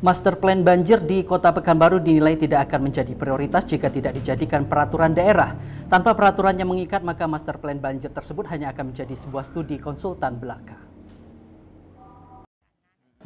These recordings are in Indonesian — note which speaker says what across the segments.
Speaker 1: Master plan banjir di Kota Pekanbaru dinilai tidak akan menjadi prioritas jika tidak dijadikan peraturan daerah. Tanpa peraturan yang mengikat, maka master plan banjir tersebut hanya akan menjadi sebuah studi konsultan belaka.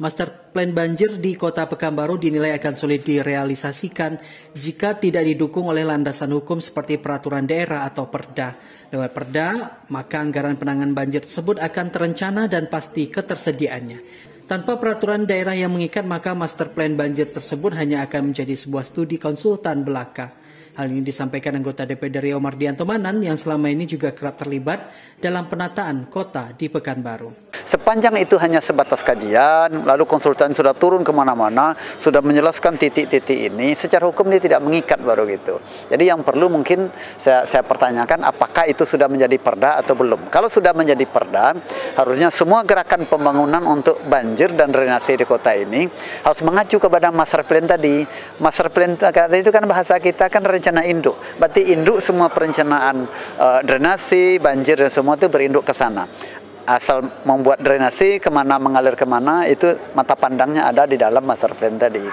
Speaker 1: Master plan banjir di Kota Pekanbaru dinilai akan sulit direalisasikan jika tidak didukung oleh landasan hukum seperti peraturan daerah atau perda. Lewat perda, maka anggaran penanganan banjir tersebut akan terencana dan pasti ketersediaannya. Tanpa peraturan daerah yang mengikat, maka master plan banjir tersebut hanya akan menjadi sebuah studi konsultan belaka. Hal ini disampaikan anggota DPD Rio Mardianto Manan yang selama ini juga kerap terlibat dalam penataan kota di Pekanbaru.
Speaker 2: Sepanjang itu hanya sebatas kajian, lalu konsultan sudah turun kemana-mana, sudah menjelaskan titik-titik ini, secara hukum dia tidak mengikat baru gitu. Jadi yang perlu mungkin saya, saya pertanyakan apakah itu sudah menjadi perda atau belum. Kalau sudah menjadi perda, harusnya semua gerakan pembangunan untuk banjir dan drainase di kota ini harus mengacu kepada master plan tadi. Master plan tadi itu kan bahasa kita kan rencana induk. Berarti induk semua perencanaan uh, drainase, banjir dan semua itu berinduk ke sana asal membuat drainasi kemana mengalir kemana itu mata pandangnya ada di dalam master plan tadi.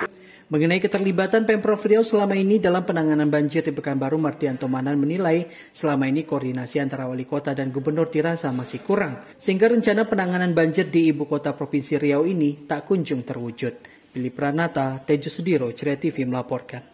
Speaker 1: Mengenai keterlibatan Pemprov Riau selama ini dalam penanganan banjir di Pekanbaru, Mardianto Manan menilai selama ini koordinasi antara wali kota dan gubernur dirasa masih kurang, sehingga rencana penanganan banjir di ibu kota Provinsi Riau ini tak kunjung terwujud. Billy Pranata, Tejo Sudiro, Cire TV melaporkan.